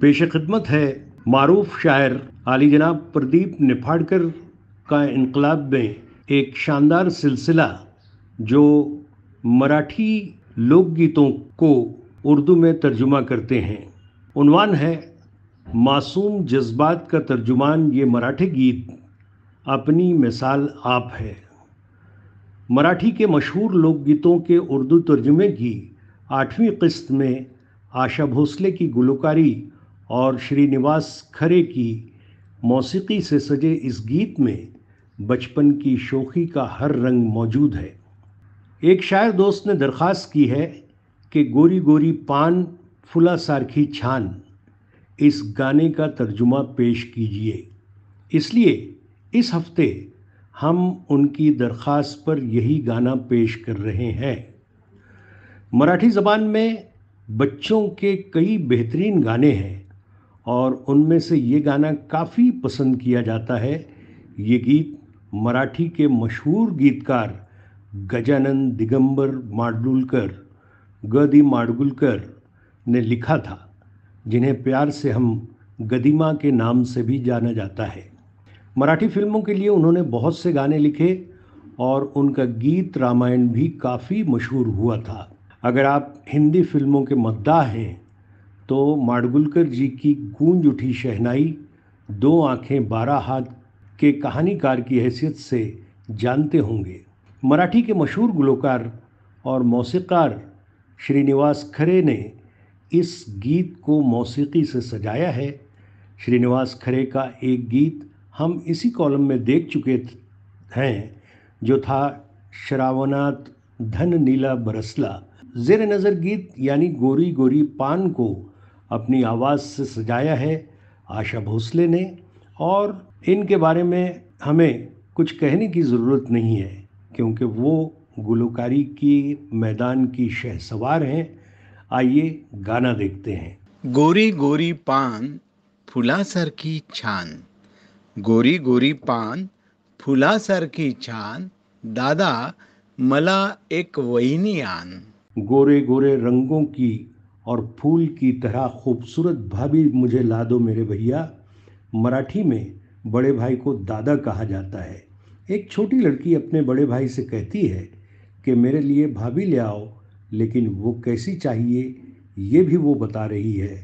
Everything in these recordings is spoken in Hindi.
पेश खिदमत है मरूफ शायर आली जनाब प्रदीप निफाड़कर का इनकलाब में एक शानदार सिलसिला जो मराठी लोकगीतों को उर्दू में तर्जुमा करते हैं उनवान है मासूम जज्बात का तर्जुमान ये मराठी गीत अपनी मिसाल आप है मराठी के मशहूर लोकगीतों के उर्दू तर्जुमे की आठवीं किस्त में आशा भोसले की गुलकारी और श्रीनिवास खरे की मौसीकी से सजे इस गीत में बचपन की शोखी का हर रंग मौजूद है एक शायर दोस्त ने दरख्वास्त की है कि गोरी गोरी पान फुला सारखी छान इस गाने का तर्जुमा पेश कीजिए इसलिए इस हफ्ते हम उनकी दरख्वास्त पर यही गाना पेश कर रहे हैं मराठी ज़बान में बच्चों के कई बेहतरीन गाने हैं और उनमें से ये गाना काफ़ी पसंद किया जाता है ये गीत मराठी के मशहूर गीतकार गजानन दिगंबर माडगुलकर गदी माडगुलकर ने लिखा था जिन्हें प्यार से हम गदिमा के नाम से भी जाना जाता है मराठी फिल्मों के लिए उन्होंने बहुत से गाने लिखे और उनका गीत रामायण भी काफ़ी मशहूर हुआ था अगर आप हिंदी फिल्मों के मद्दा हैं तो माडगुलकर जी की गूंज उठी शहनाई दो आंखें बारह हाथ के कहानीकार की हैसियत से जानते होंगे मराठी के मशहूर गुलोकार और मौसीकार श्रीनिवास खरे ने इस गीत को मौसीकी से सजाया है श्रीनिवास खरे का एक गीत हम इसी कॉलम में देख चुके हैं जो था श्रावणात धन नीला बरसला जेर नज़र गीत यानी गोरी गोरी पान को अपनी आवाज़ से सजाया है आशा भोसले ने और इनके बारे में हमें कुछ कहने की ज़रूरत नहीं है क्योंकि वो गुलकारी की मैदान की शहसवार हैं आइए गाना देखते हैं गोरी गोरी पान फुला सर की छान गोरी गोरी पान फुला सर की छान दादा मला एक वहीनी आन गोरे गोरे रंगों की और फूल की तरह खूबसूरत भाभी मुझे ला दो मेरे भैया मराठी में बड़े भाई को दादा कहा जाता है एक छोटी लड़की अपने बड़े भाई से कहती है कि मेरे लिए भाभी ले आओ लेकिन वो कैसी चाहिए ये भी वो बता रही है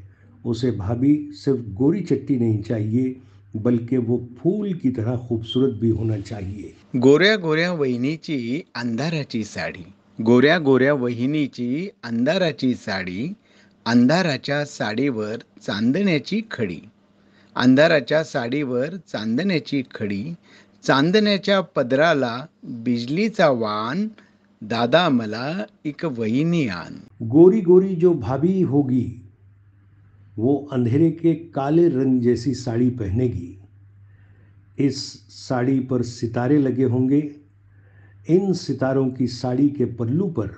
उसे भाभी सिर्फ गोरी चट्टी नहीं चाहिए बल्कि वो फूल की तरह खूबसूरत भी होना चाहिए गोऱ्या गोऱ्या वहिनीची अंधाराची साडी गोऱ्या गोऱ्या वहिनीची अंधाराची साडी अंधाराच्या साडीवर चांदण्याची खडी अंधाराच्या साडीवर चांदण्याची खडी चांदण्याच्या पदराला बिजलीचा वान दादा मला एक वहिनी आन गोरी गोरी जो भाभी होगी वो अंधेरे के काले रंग जैसी साड़ी पहनेगी इस साड़ी पर सितारे लगे होंगे इन सितारों की साड़ी के पल्लू पर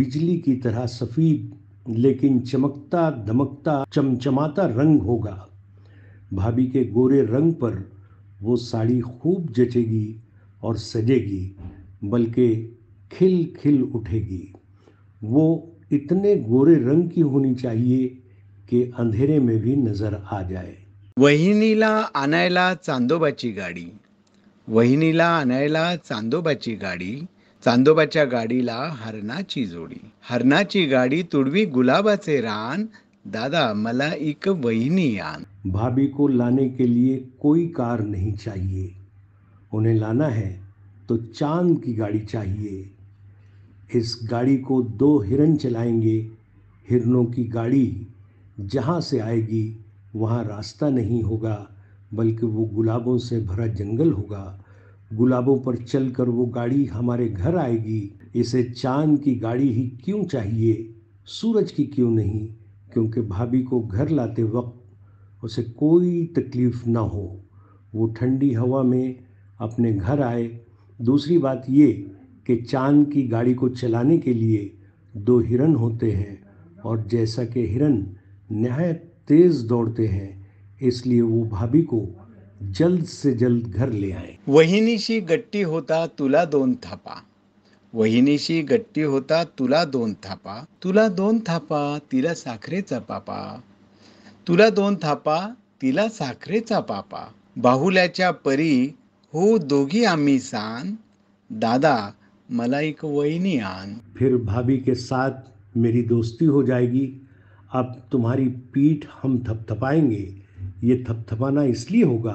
बिजली की तरह सफ़ेद लेकिन चमकता धमकता चमचमाता रंग होगा भाभी के गोरे रंग पर वो साड़ी खूब जचेगी और सजेगी बल्कि खिल खिल उठेगी वो इतने गोरे रंग की होनी चाहिए कि अंधेरे में भी नजर आ जाए वहिनीला आनायला चांदोबाची गाडी वहिनीला आणायला चांदोबाची गाडी चांदोबाच्या गाडीला हरणाची जोडी हरणाची गाडी तुडवी गुलाबाचे रान दादा मला एक वहिनी आन भाभी को लाने के लिए कोई कार नहीं चाहिए उन्हें लाना है तो चांद की गाड़ी चाहिए इस गाड़ी को दो हिरन चलाएंगे हिरनों की गाड़ी जहाँ से आएगी वहाँ रास्ता नहीं होगा बल्कि वो गुलाबों से भरा जंगल होगा गुलाबों पर चलकर वो गाड़ी हमारे घर आएगी इसे चांद की गाड़ी ही क्यों चाहिए सूरज की क्यों नहीं क्योंकि भाभी को घर लाते वक्त उसे कोई तकलीफ़ ना हो वो ठंडी हवा में अपने घर आए दूसरी बात ये कि चांद की गाड़ी को चलाने के लिए दो हिरन होते हैं और जैसा कि हिरन नहायत तेज़ दौड़ते हैं इसलिए वो भाभी को जल्द से जल्द घर ले आए वहिनीशी गट्टी होता तुला दोन थापा वहिनीशी गट्टी होता तुला दोन थापा तुला दोन थापा तिला साखरेचा पापा तुला दोन थापा तिला साखरेचा पापा बाहुल्याच्या परी हो दोघी आम्ही सान दादा मला एक वहिनी आन फिर भाभी के साथ मेरी दोस्ती हो जाएगी अब तुम्हारी पीठ हम थपथपाएंगे ये थपथपाना इसलिए होगा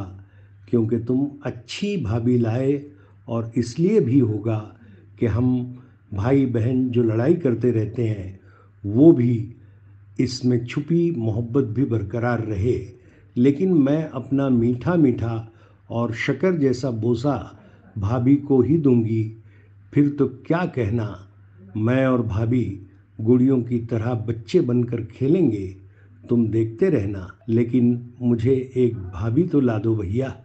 क्योंकि तुम अच्छी भाभी लाए और इसलिए भी होगा कि हम भाई बहन जो लड़ाई करते रहते हैं वो भी इसमें छुपी मोहब्बत भी बरकरार रहे लेकिन मैं अपना मीठा मीठा और शकर जैसा बोसा भाभी को ही दूंगी फिर तो क्या कहना मैं और भाभी गुड़ियों की तरह बच्चे बनकर खेलेंगे तुम देखते रहना लेकिन मुझे एक भाभी तो ला दो भैया